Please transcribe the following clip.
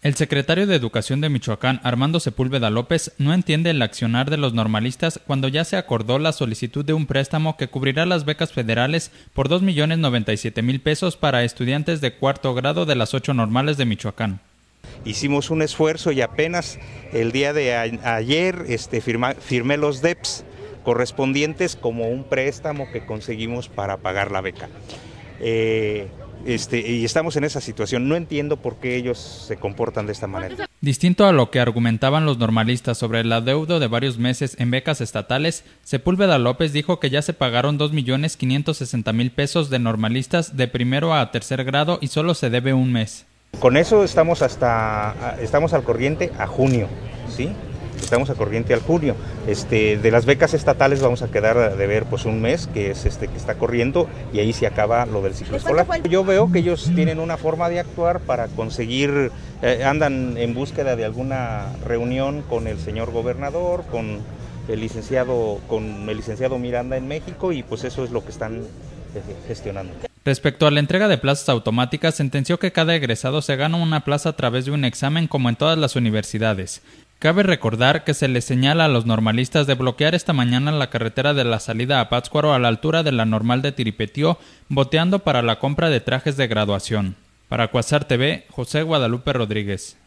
El secretario de Educación de Michoacán, Armando Sepúlveda López, no entiende el accionar de los normalistas cuando ya se acordó la solicitud de un préstamo que cubrirá las becas federales por 2.097.000 millones pesos para estudiantes de cuarto grado de las ocho normales de Michoacán. Hicimos un esfuerzo y apenas el día de ayer este, firmé los DEPS correspondientes como un préstamo que conseguimos para pagar la beca. Eh, este, y estamos en esa situación. No entiendo por qué ellos se comportan de esta manera. Distinto a lo que argumentaban los normalistas sobre el adeudo de varios meses en becas estatales, Sepúlveda López dijo que ya se pagaron 2.560.000 pesos de normalistas de primero a tercer grado y solo se debe un mes. Con eso estamos hasta estamos al corriente a junio, ¿sí? estamos a corriente al junio. Este, de las becas estatales vamos a quedar de ver pues un mes que es este que está corriendo y ahí se acaba lo del ciclo escolar. Yo veo que ellos tienen una forma de actuar para conseguir, eh, andan en búsqueda de alguna reunión con el señor gobernador, con el licenciado, con el licenciado Miranda en México y pues eso es lo que están eh, gestionando. Respecto a la entrega de plazas automáticas, sentenció que cada egresado se gana una plaza a través de un examen como en todas las universidades, Cabe recordar que se les señala a los normalistas de bloquear esta mañana la carretera de la salida a Pátzcuaro a la altura de la normal de Tiripetío, boteando para la compra de trajes de graduación. Para Cuasar TV, José Guadalupe Rodríguez.